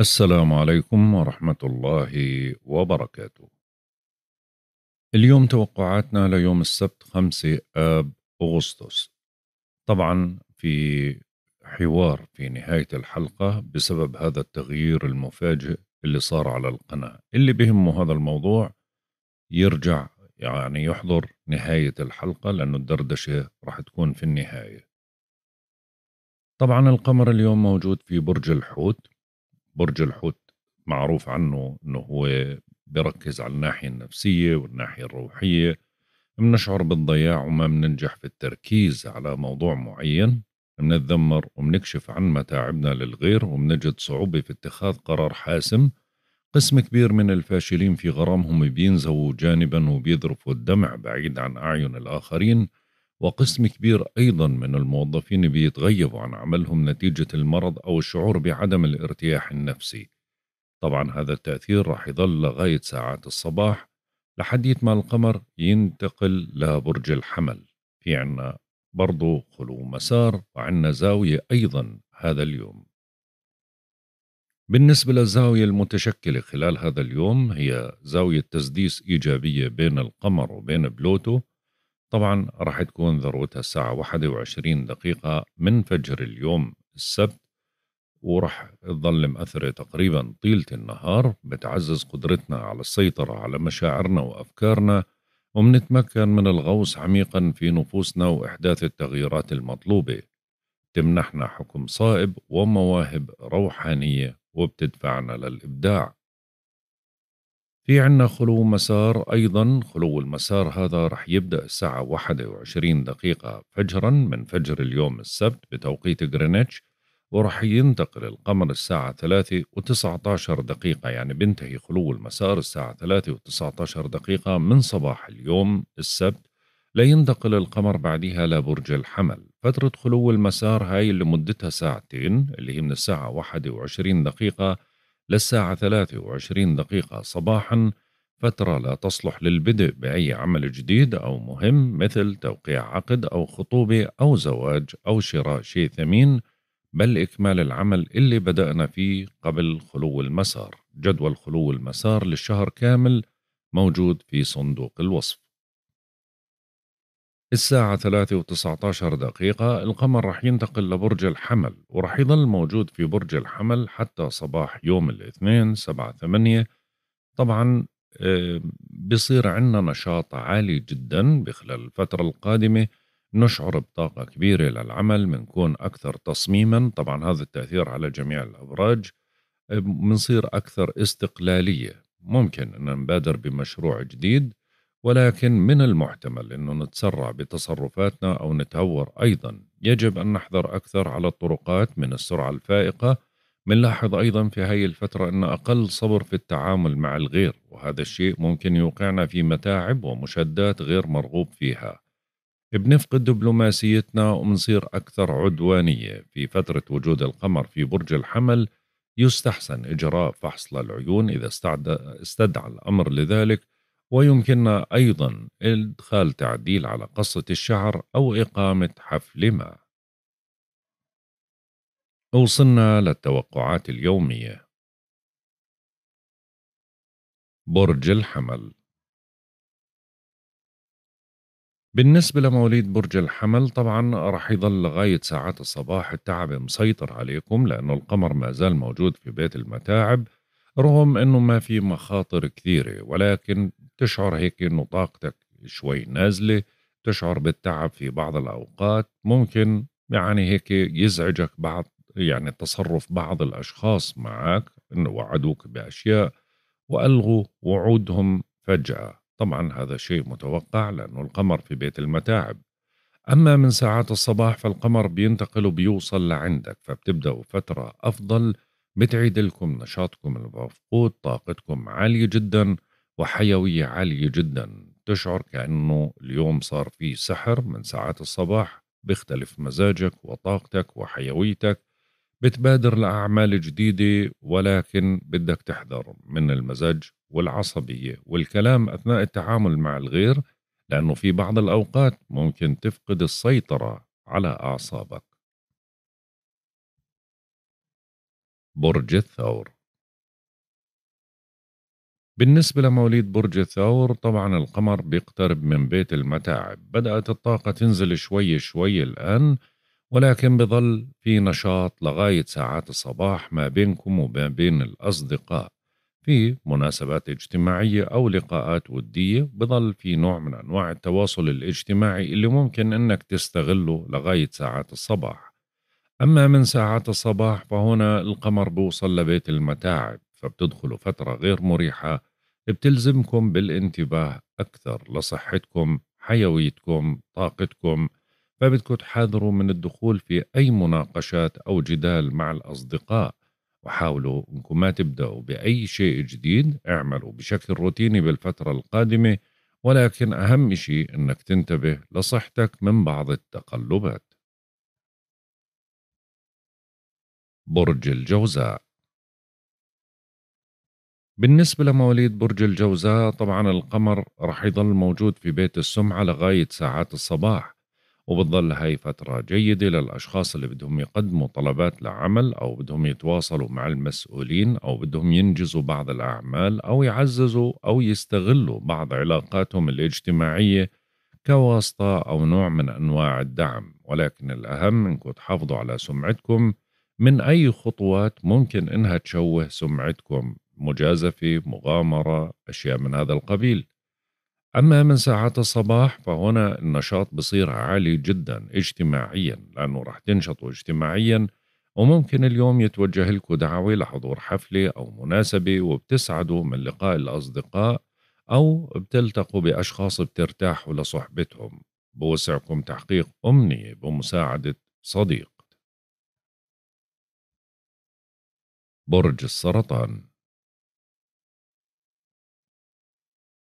السلام عليكم ورحمة الله وبركاته. اليوم توقعاتنا ليوم السبت 5 آب أغسطس. طبعا في حوار في نهاية الحلقة بسبب هذا التغيير المفاجئ اللي صار على القناة، اللي بهمه هذا الموضوع يرجع يعني يحضر نهاية الحلقة لأنه الدردشة راح تكون في النهاية. طبعا القمر اليوم موجود في برج الحوت برج الحوت معروف عنه انه هو بركز على الناحيه النفسيه والناحيه الروحيه بنشعر بالضياع وما بننجح في التركيز على موضوع معين بنتذمر وبنكشف عن متاعبنا للغير وبنجد صعوبة في اتخاذ قرار حاسم قسم كبير من الفاشلين في غرامهم بينزووا جانبا وبيذرفوا الدمع بعيد عن أعين الآخرين وقسم كبير أيضا من الموظفين بيتغيبوا عن عملهم نتيجة المرض أو الشعور بعدم الارتياح النفسي طبعا هذا التأثير راح يظل لغاية ساعات الصباح لحديت ما القمر ينتقل لبرج الحمل في عنا برضو خلو مسار وعنا زاوية أيضا هذا اليوم بالنسبة للزاوية المتشكلة خلال هذا اليوم هي زاوية تسديس إيجابية بين القمر وبين بلوتو طبعا راح تكون ذروتها الساعة 21 دقيقة من فجر اليوم السبت وراح تظل مأثرة تقريبا طيلة النهار بتعزز قدرتنا على السيطرة على مشاعرنا وأفكارنا ومنتمكن من الغوص عميقا في نفوسنا وإحداث التغييرات المطلوبة تمنحنا حكم صائب ومواهب روحانية وبتدفعنا للإبداع في عنا خلو مسار أيضا خلو المسار هذا رح يبدأ الساعة 21 دقيقة فجرا من فجر اليوم السبت بتوقيت غرينتش ورح ينتقل القمر الساعة 3 و19 دقيقة يعني بنتهي خلو المسار الساعة 3 و19 دقيقة من صباح اليوم السبت لينتقل القمر بعدها لبرج الحمل فترة خلو المسار هاي اللي مدتها ساعتين اللي هي من الساعة 21 دقيقة للساعة 23 دقيقة صباحا فترة لا تصلح للبدء بأي عمل جديد أو مهم مثل توقيع عقد أو خطوبة أو زواج أو شراء شيء ثمين بل إكمال العمل اللي بدأنا فيه قبل خلو المسار جدول خلو المسار للشهر كامل موجود في صندوق الوصف الساعة 3 و19 دقيقة القمر رح ينتقل لبرج الحمل ورح يظل موجود في برج الحمل حتى صباح يوم الاثنين 7 8 طبعا آه، بصير عندنا نشاط عالي جدا بخلال الفترة القادمة نشعر بطاقة كبيرة للعمل بنكون أكثر تصميما طبعا هذا التأثير على جميع الأبراج بنصير آه، أكثر استقلالية ممكن أن نبادر بمشروع جديد ولكن من المحتمل أنه نتسرع بتصرفاتنا أو نتهور أيضا يجب أن نحذر أكثر على الطرقات من السرعة الفائقة منلاحظ أيضا في هذه الفترة أن أقل صبر في التعامل مع الغير وهذا الشيء ممكن يوقعنا في متاعب ومشدات غير مرغوب فيها بنفقد دبلوماسيتنا وبنصير أكثر عدوانية في فترة وجود القمر في برج الحمل يستحسن إجراء فحص للعيون إذا استدعى الأمر لذلك ويمكننا أيضا إدخال تعديل على قصة الشعر أو إقامة حفل ما. وصلنا للتوقعات اليومية برج الحمل بالنسبة لمواليد برج الحمل طبعا راح يظل لغاية ساعات الصباح التعب مسيطر عليكم لأنه القمر ما زال موجود في بيت المتاعب رغم أنه ما في مخاطر كثيرة ولكن تشعر هيك انه طاقتك شوي نازله تشعر بالتعب في بعض الاوقات ممكن يعني هيك يزعجك بعض يعني تصرف بعض الاشخاص معك انه وعدوك باشياء والغوا وعودهم فجاه طبعا هذا شيء متوقع لانه القمر في بيت المتاعب أما من ساعات الصباح فالقمر بينتقل وبيوصل لعندك فبتبدأوا فترة أفضل بتعيد لكم نشاطكم المفقود طاقتكم عالية جدا وحيوية عالية جدا تشعر كأنه اليوم صار في سحر من ساعات الصباح بيختلف مزاجك وطاقتك وحيويتك بتبادر لأعمال جديدة ولكن بدك تحذر من المزاج والعصبية والكلام أثناء التعامل مع الغير لأنه في بعض الأوقات ممكن تفقد السيطرة على أعصابك برج الثور بالنسبة لمواليد برج الثور طبعا القمر بيقترب من بيت المتاعب بدأت الطاقة تنزل شوي شوي الآن ولكن بظل في نشاط لغاية ساعات الصباح ما بينكم وما بين الأصدقاء في مناسبات اجتماعية أو لقاءات ودية بظل في نوع من أنواع التواصل الاجتماعي اللي ممكن أنك تستغله لغاية ساعات الصباح أما من ساعات الصباح فهنا القمر بوصل لبيت المتاعب فبتدخلوا فترة غير مريحة بتلزمكم بالانتباه أكثر لصحتكم حيويتكم طاقتكم فبدكم تحذروا من الدخول في أي مناقشات أو جدال مع الأصدقاء وحاولوا انكم ما تبدأوا بأي شيء جديد اعملوا بشكل روتيني بالفترة القادمة ولكن أهم شيء أنك تنتبه لصحتك من بعض التقلبات برج الجوزاء بالنسبة لمواليد برج الجوزاء طبعا القمر رح يضل موجود في بيت السمعة لغاية ساعات الصباح وبتظل هاي فترة جيدة للأشخاص اللي بدهم يقدموا طلبات لعمل أو بدهم يتواصلوا مع المسؤولين أو بدهم ينجزوا بعض الأعمال أو يعززوا أو يستغلوا بعض علاقاتهم الاجتماعية كواسطة أو نوع من أنواع الدعم ولكن الأهم أنكم تحافظوا على سمعتكم من أي خطوات ممكن إنها تشوه سمعتكم مجازفه مغامره اشياء من هذا القبيل اما من ساعات الصباح فهنا النشاط بصير عالي جدا اجتماعيا لانه راح تنشطوا اجتماعيا وممكن اليوم يتوجه لكم دعوة لحضور حفلة أو مناسبة وبتسعدوا من لقاء الأصدقاء أو بتلتقوا بأشخاص بترتاحوا لصحبتهم بوسعكم تحقيق أمنية بمساعدة صديق برج السرطان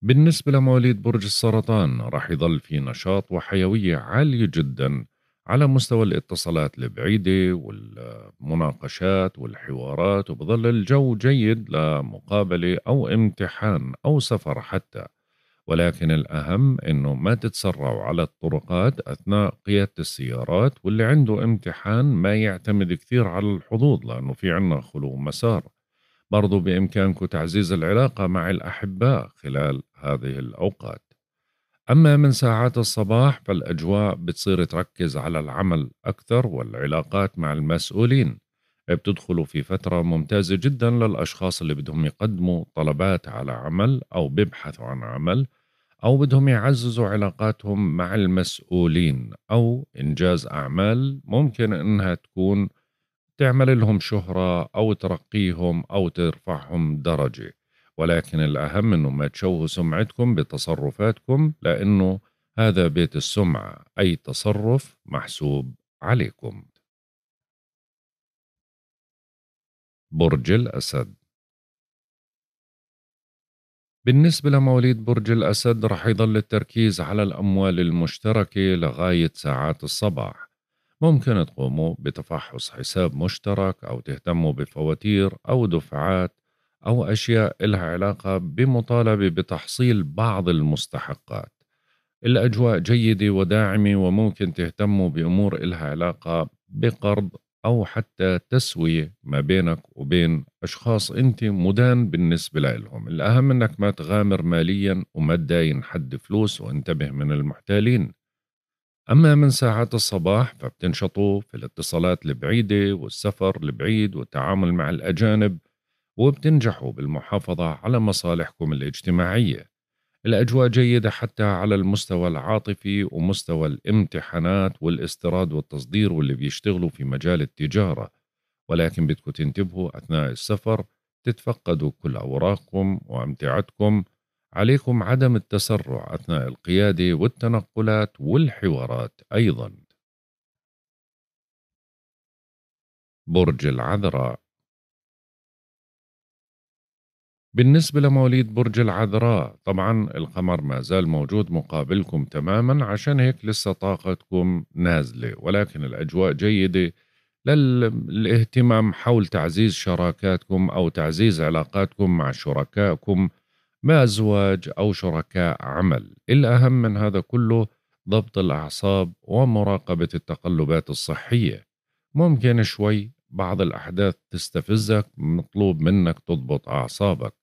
بالنسبة لمواليد برج السرطان راح يظل في نشاط وحيوية عالية جدا على مستوى الاتصالات البعيدة والمناقشات والحوارات وبظل الجو جيد لمقابلة أو امتحان أو سفر حتى ولكن الأهم أنه ما تتسرعوا على الطرقات أثناء قيادة السيارات واللي عنده امتحان ما يعتمد كثير على الحظوظ لأنه في عنا خلو مسار برضو بإمكانكم تعزيز العلاقة مع الأحباء خلال هذه الأوقات أما من ساعات الصباح فالأجواء بتصير تركز على العمل أكثر والعلاقات مع المسؤولين بتدخلوا في فترة ممتازة جدا للأشخاص اللي بدهم يقدموا طلبات على عمل أو بيبحثوا عن عمل أو بدهم يعززوا علاقاتهم مع المسؤولين أو إنجاز أعمال ممكن إنها تكون تعمل لهم شهرة أو ترقيهم أو ترفعهم درجة ولكن الأهم أنه ما تشوهوا سمعتكم بتصرفاتكم لأنه هذا بيت السمعة أي تصرف محسوب عليكم برج الأسد بالنسبة لمواليد برج الأسد رح يظل التركيز على الأموال المشتركة لغاية ساعات الصباح ممكن تقوموا بتفحص حساب مشترك أو تهتموا بفواتير أو دفعات أو أشياء إلها علاقة بمطالبة بتحصيل بعض المستحقات الأجواء جيدة وداعمة وممكن تهتموا بأمور إلها علاقة بقرض أو حتى تسوية ما بينك وبين أشخاص أنت مدان بالنسبة لهم الأهم أنك ما تغامر ماليا وما تداين حد فلوس وانتبه من المحتالين أما من ساعات الصباح فبتنشطوا في الاتصالات البعيدة والسفر البعيد والتعامل مع الأجانب وبتنجحوا بالمحافظة على مصالحكم الاجتماعية الأجواء جيدة حتى على المستوى العاطفي ومستوى الامتحانات والاستيراد والتصدير واللي بيشتغلوا في مجال التجارة ولكن بدكم تنتبهوا أثناء السفر تتفقدوا كل أوراقكم وأمتعتكم عليكم عدم التسرع أثناء القيادة والتنقلات والحوارات أيضا برج العذراء بالنسبة لمواليد برج العذراء طبعا القمر ما زال موجود مقابلكم تماما عشان هيك لسه طاقتكم نازلة ولكن الأجواء جيدة للاهتمام حول تعزيز شراكاتكم أو تعزيز علاقاتكم مع شركائكم ما أزواج أو شركاء عمل الأهم من هذا كله ضبط الأعصاب ومراقبة التقلبات الصحية ممكن شوي بعض الأحداث تستفزك مطلوب منك تضبط أعصابك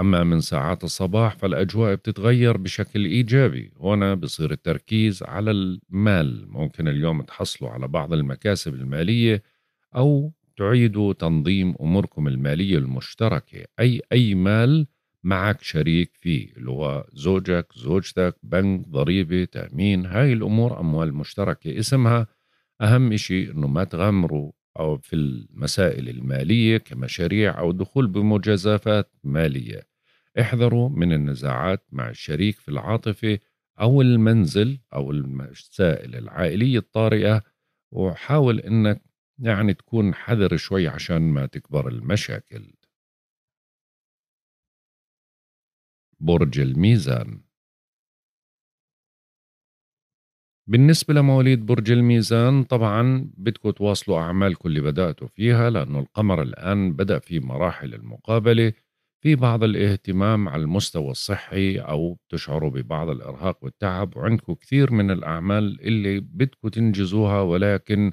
أما من ساعات الصباح فالأجواء بتتغير بشكل إيجابي هنا بصير التركيز على المال ممكن اليوم تحصلوا على بعض المكاسب المالية أو تعيدوا تنظيم أموركم المالية المشتركة أي أي مال معك شريك فيه اللي هو زوجك زوجتك بنك ضريبة تأمين هاي الأمور أموال مشتركة اسمها أهم شيء أنه ما تغامروا أو في المسائل المالية كمشاريع أو دخول بمجازفات مالية احذروا من النزاعات مع الشريك في العاطفة أو المنزل أو المسائل العائلية الطارئة وحاول أنك يعني تكون حذر شوي عشان ما تكبر المشاكل برج الميزان بالنسبة لمواليد برج الميزان طبعا بدكم تواصلوا أعمالكم اللي بدأتوا فيها لأنه القمر الآن بدأ في مراحل المقابلة في بعض الاهتمام على المستوى الصحي أو بتشعروا ببعض الإرهاق والتعب وعندكم كثير من الأعمال اللي بدكم تنجزوها ولكن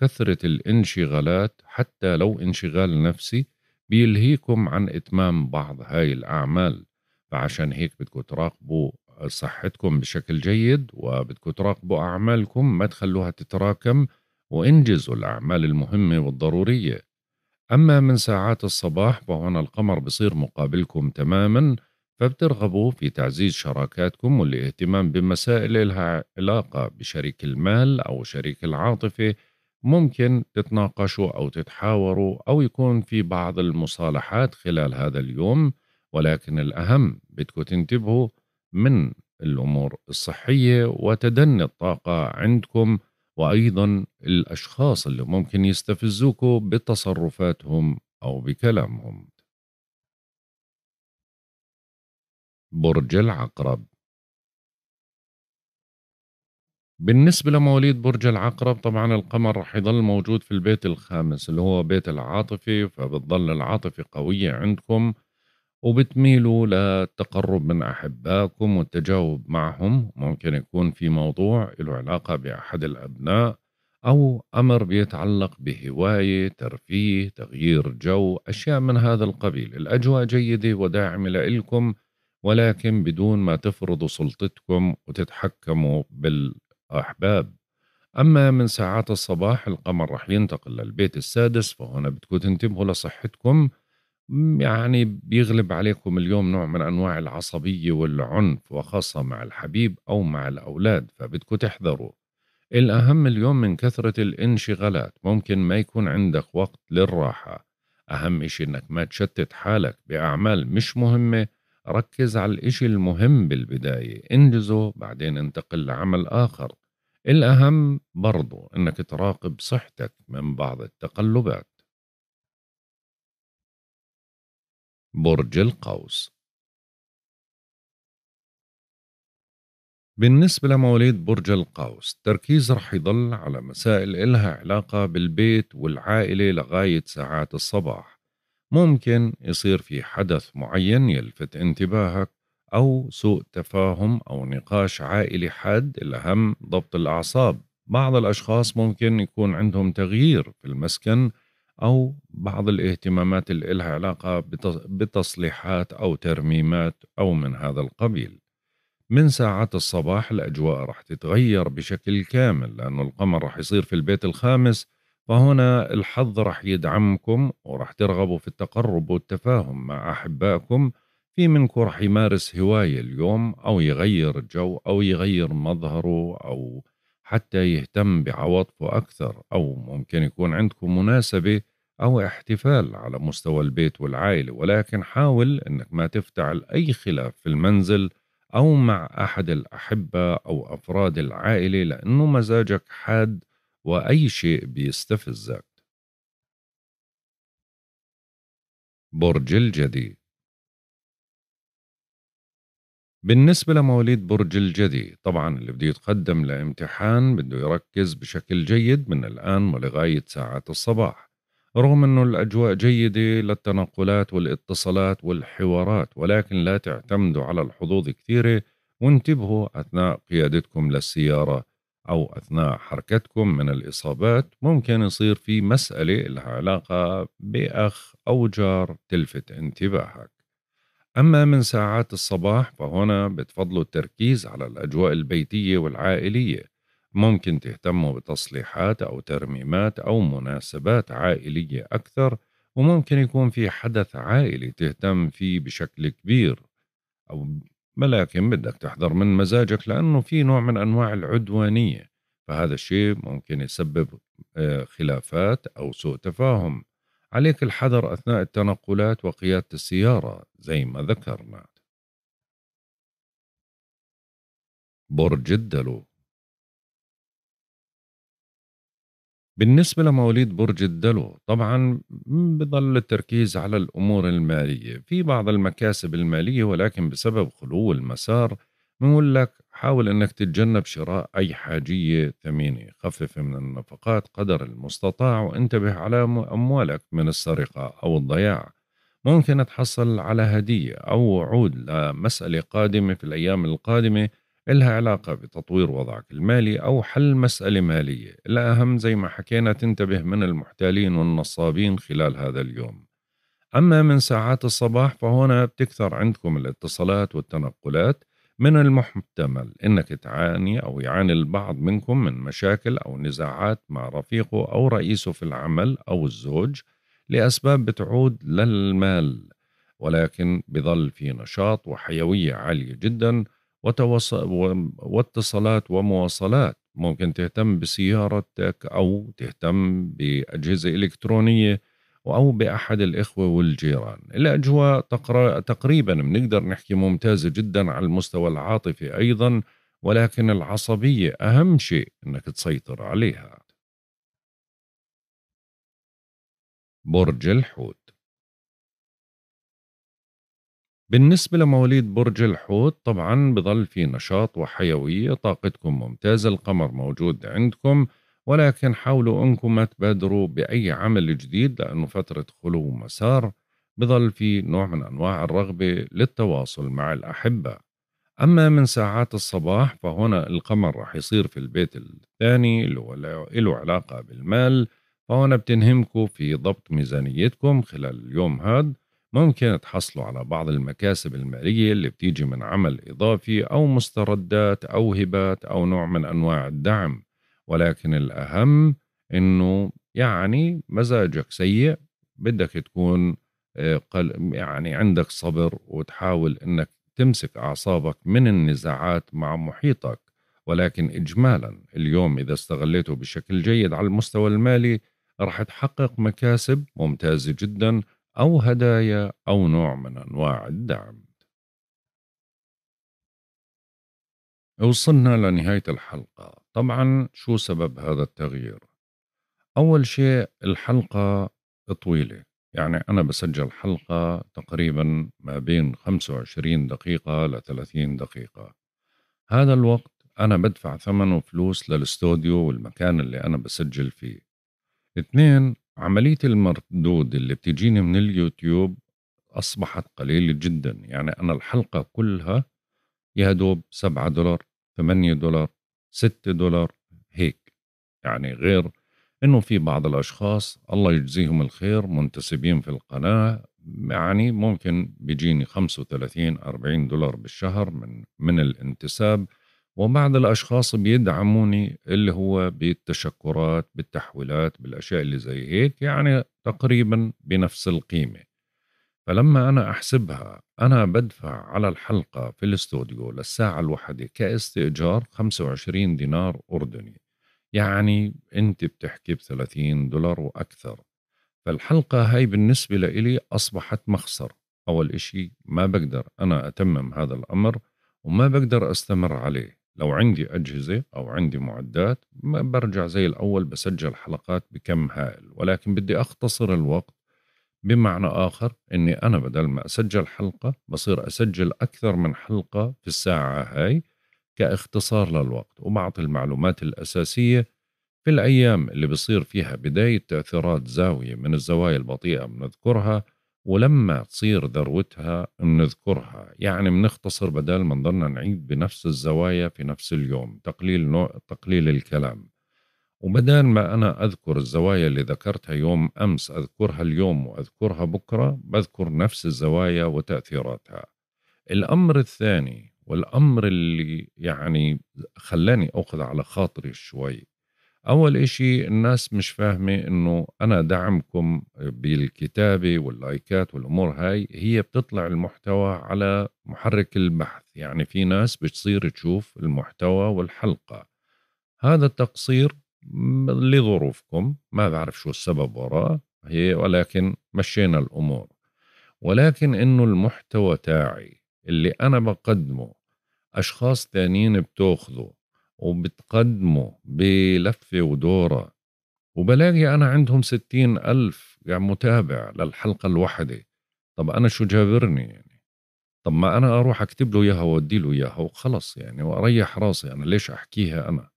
كثرة الانشغالات حتى لو انشغال نفسي بيلهيكم عن إتمام بعض هاي الأعمال فعشان هيك بدكم تراقبوا صحتكم بشكل جيد وبدكم تراقبوا أعمالكم ما تخلوها تتراكم وانجزوا الأعمال المهمة والضرورية أما من ساعات الصباح فهنا القمر بصير مقابلكم تماما فبترغبوا في تعزيز شراكاتكم والاهتمام بمسائل لها علاقة بشريك المال أو شريك العاطفة ممكن تتناقشوا أو تتحاوروا أو يكون في بعض المصالحات خلال هذا اليوم ولكن الأهم بدكم تنتبهوا من الأمور الصحية وتدني الطاقة عندكم وأيضا الأشخاص اللي ممكن يستفزوكم بتصرفاتهم أو بكلامهم برج العقرب بالنسبة لمواليد برج العقرب طبعا القمر رح يضل موجود في البيت الخامس اللي هو بيت العاطفة فبتضل العاطفة قوية عندكم وبتميلوا للتقرب من أحبائكم والتجاوب معهم ممكن يكون في موضوع له علاقة بأحد الأبناء أو أمر بيتعلق بهواية ترفيه تغيير جو أشياء من هذا القبيل الأجواء جيدة وداعمة لإلكم ولكن بدون ما تفرضوا سلطتكم وتتحكموا بالأحباب أما من ساعات الصباح القمر رح ينتقل للبيت السادس فهنا بدكم تنتبهوا لصحتكم يعني بيغلب عليكم اليوم نوع من انواع العصبيه والعنف وخاصه مع الحبيب او مع الاولاد فبدكم تحذروا الاهم اليوم من كثره الانشغالات ممكن ما يكون عندك وقت للراحه اهم اشي انك ما تشتت حالك باعمال مش مهمه ركز على الاشي المهم بالبدايه انجزه بعدين انتقل لعمل اخر الاهم برضو انك تراقب صحتك من بعض التقلبات برج القوس بالنسبة لمواليد برج القوس التركيز رح يضل على مسائل إلها علاقة بالبيت والعائلة لغاية ساعات الصباح ممكن يصير في حدث معين يلفت انتباهك أو سوء تفاهم أو نقاش عائلي حاد الأهم ضبط الأعصاب بعض الأشخاص ممكن يكون عندهم تغيير في المسكن أو بعض الاهتمامات اللي لها علاقة بتصليحات أو ترميمات أو من هذا القبيل من ساعات الصباح الأجواء راح تتغير بشكل كامل لأنه القمر راح يصير في البيت الخامس فهنا الحظ راح يدعمكم وراح ترغبوا في التقرب والتفاهم مع أحبائكم في منكم راح يمارس هواية اليوم أو يغير الجو أو يغير مظهره أو حتى يهتم بعواطفه أكثر أو ممكن يكون عندكم مناسبة أو احتفال على مستوى البيت والعائلة ولكن حاول أنك ما تفتعل أي خلاف في المنزل أو مع أحد الأحبة أو أفراد العائلة لأنه مزاجك حاد وأي شيء بيستفزك برج الجدي بالنسبة لمواليد برج الجدي طبعا اللي بده يتقدم لامتحان بده يركز بشكل جيد من الآن ولغاية ساعات الصباح رغم أنه الأجواء جيدة للتنقلات والاتصالات والحوارات ولكن لا تعتمدوا على الحظوظ كثيرة وانتبهوا أثناء قيادتكم للسيارة أو أثناء حركتكم من الإصابات ممكن يصير في مسألة لها علاقة بأخ أو جار تلفت انتباهك أما من ساعات الصباح فهنا بتفضلوا التركيز على الأجواء البيتية والعائلية ممكن تهتموا بتصليحات أو ترميمات أو مناسبات عائلية أكثر وممكن يكون في حدث عائلي تهتم فيه بشكل كبير أو ولكن بدك تحذر من مزاجك لأنه في نوع من أنواع العدوانية فهذا الشيء ممكن يسبب آه، خلافات أو سوء تفاهم عليك الحذر أثناء التنقلات وقيادة السيارة زي ما ذكرنا برج الدلو بالنسبة لمواليد برج الدلو طبعا بظل التركيز على الأمور المالية في بعض المكاسب المالية ولكن بسبب خلو المسار بنقول لك حاول انك تتجنب شراء اي حاجيه ثمينه خفف من النفقات قدر المستطاع وانتبه على اموالك من السرقه او الضياع ممكن تحصل على هديه او وعود لمساله قادمه في الايام القادمه إلها علاقة بتطوير وضعك المالي أو حل مسألة مالية الأهم زي ما حكينا تنتبه من المحتالين والنصابين خلال هذا اليوم أما من ساعات الصباح فهنا بتكثر عندكم الاتصالات والتنقلات من المحتمل أنك تعاني أو يعاني البعض منكم من مشاكل أو نزاعات مع رفيقه أو رئيسه في العمل أو الزوج لأسباب بتعود للمال ولكن بظل في نشاط وحيوية عالية جدا واتصالات ومواصلات ممكن تهتم بسيارتك أو تهتم بأجهزة إلكترونية أو بأحد الإخوة والجيران الأجواء تقريبا بنقدر نحكي ممتازة جدا على المستوى العاطفي أيضا ولكن العصبية أهم شيء أنك تسيطر عليها برج الحوت بالنسبة لمواليد برج الحوت طبعا بظل في نشاط وحيوية طاقتكم ممتازة القمر موجود عندكم ولكن حاولوا أنكم ما تبادروا بأي عمل جديد لأنه فترة خلو مسار بظل في نوع من أنواع الرغبة للتواصل مع الأحبة أما من ساعات الصباح فهنا القمر رح يصير في البيت الثاني اللي هو له علاقة بالمال فهنا بتنهمكم في ضبط ميزانيتكم خلال اليوم هاد ممكن تحصلوا على بعض المكاسب المالية اللي بتيجي من عمل إضافي أو مستردات أو هبات أو نوع من أنواع الدعم ولكن الأهم أنه يعني مزاجك سيء بدك تكون آه، يعني عندك صبر وتحاول أنك تمسك أعصابك من النزاعات مع محيطك ولكن إجمالا اليوم إذا استغليته بشكل جيد على المستوى المالي راح تحقق مكاسب ممتازة جدا أو هدايا أو نوع من أنواع الدعم وصلنا لنهاية الحلقة طبعا شو سبب هذا التغيير أول شيء الحلقة طويلة يعني أنا بسجل حلقة تقريبا ما بين 25 دقيقة ل 30 دقيقة هذا الوقت أنا بدفع ثمنه فلوس للاستوديو والمكان اللي أنا بسجل فيه اثنين عملية المردود اللي بتجيني من اليوتيوب أصبحت قليلة جدا يعني أنا الحلقة كلها يا دوب 7 دولار 8 دولار 6 دولار هيك يعني غير انه في بعض الاشخاص الله يجزيهم الخير منتسبين في القناه يعني ممكن بيجيني 35 40 دولار بالشهر من من الانتساب وبعض الاشخاص بيدعموني اللي هو بالتشكرات بالتحويلات بالاشياء اللي زي هيك يعني تقريبا بنفس القيمه فلما أنا أحسبها أنا بدفع على الحلقة في الاستوديو للساعة الواحدة كاستئجار 25 دينار أردني يعني أنت بتحكي ب 30 دولار وأكثر فالحلقة هاي بالنسبة لإلي أصبحت مخسر أول إشي ما بقدر أنا أتمم هذا الأمر وما بقدر أستمر عليه لو عندي أجهزة أو عندي معدات ما برجع زي الأول بسجل حلقات بكم هائل ولكن بدي أختصر الوقت بمعنى آخر أني أنا بدل ما أسجل حلقة بصير أسجل أكثر من حلقة في الساعة هاي كاختصار للوقت وبعطي المعلومات الأساسية في الأيام اللي بصير فيها بداية تأثيرات زاوية من الزوايا البطيئة بنذكرها ولما تصير ذروتها بنذكرها يعني بنختصر بدل ما نضلنا نعيد بنفس الزوايا في نفس اليوم تقليل نوع تقليل الكلام وبدال ما أنا أذكر الزوايا اللي ذكرتها يوم أمس أذكرها اليوم وأذكرها بكرة بذكر نفس الزوايا وتأثيراتها الأمر الثاني والأمر اللي يعني خلاني أخذ على خاطري شوي أول إشي الناس مش فاهمة إنه أنا دعمكم بالكتابة واللايكات والأمور هاي هي بتطلع المحتوى على محرك البحث يعني في ناس بتصير تشوف المحتوى والحلقة هذا التقصير لظروفكم ما بعرف شو السبب وراه هي ولكن مشينا الأمور ولكن إنه المحتوى تاعي اللي أنا بقدمه أشخاص تانيين بتاخذه وبتقدمه بلفة ودورة وبلاقي أنا عندهم ستين ألف يعني متابع للحلقة الواحدة طب أنا شو جابرني يعني طب ما أنا أروح أكتب له إياها وأدي له إياها وخلص يعني وأريح راسي أنا ليش أحكيها أنا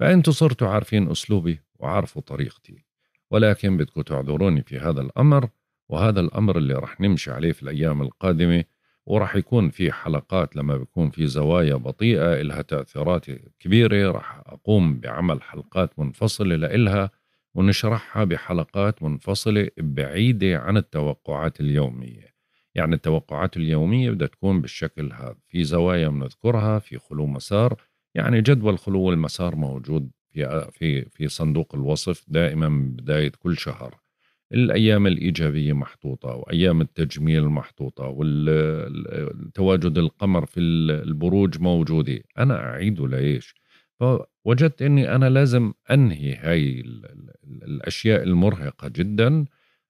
فأنتوا صرتوا عارفين أسلوبي وعارفوا طريقتي ولكن بدكم تعذروني في هذا الأمر وهذا الأمر اللي رح نمشي عليه في الأيام القادمة ورح يكون في حلقات لما بيكون في زوايا بطيئة إلها تأثيرات كبيرة رح أقوم بعمل حلقات منفصلة لإلها ونشرحها بحلقات منفصلة بعيدة عن التوقعات اليومية يعني التوقعات اليومية بدها تكون بالشكل هذا في زوايا بنذكرها في خلو مسار يعني جدول خلو المسار موجود في في في صندوق الوصف دائما بدايه كل شهر الايام الايجابيه محطوطه وايام التجميل محطوطه والتواجد القمر في البروج موجوده انا اعيده ليش فوجدت اني انا لازم انهي هاي الاشياء المرهقه جدا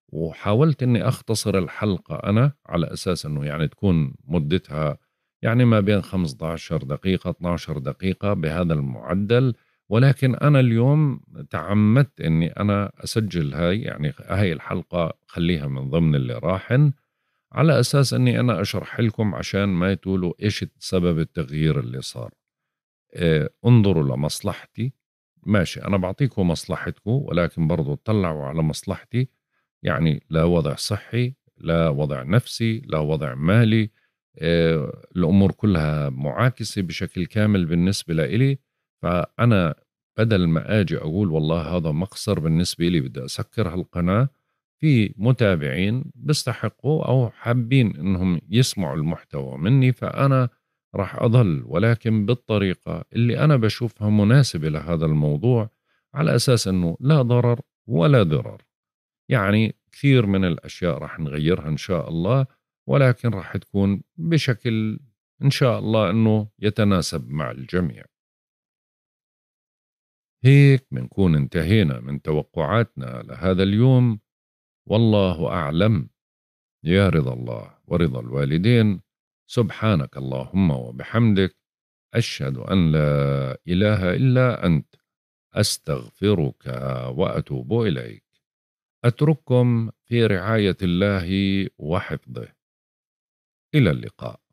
وحاولت اني اختصر الحلقه انا على اساس انه يعني تكون مدتها يعني ما بين 15 دقيقة 12 دقيقة بهذا المعدل ولكن أنا اليوم تعمدت أني أنا أسجل هاي يعني هاي الحلقة خليها من ضمن اللي راحن على أساس أني أنا أشرح لكم عشان ما يتولوا إيش سبب التغيير اللي صار إيه انظروا لمصلحتي ماشي أنا بعطيكم مصلحتكم ولكن برضو اطلعوا على مصلحتي يعني لا وضع صحي لا وضع نفسي لا وضع مالي آه، الامور كلها معاكسه بشكل كامل بالنسبه لإلي فانا بدل ما اجي اقول والله هذا مقصر بالنسبه لي بدي اسكر هالقناه في متابعين بيستحقوا او حابين انهم يسمعوا المحتوى مني فانا راح اضل ولكن بالطريقه اللي انا بشوفها مناسبه لهذا الموضوع على اساس انه لا ضرر ولا ضرر يعني كثير من الاشياء راح نغيرها ان شاء الله ولكن راح تكون بشكل إن شاء الله أنه يتناسب مع الجميع هيك بنكون انتهينا من توقعاتنا لهذا اليوم والله أعلم يا رضا الله ورضا الوالدين سبحانك اللهم وبحمدك أشهد أن لا إله إلا أنت أستغفرك وأتوب إليك أترككم في رعاية الله وحفظه إلى اللقاء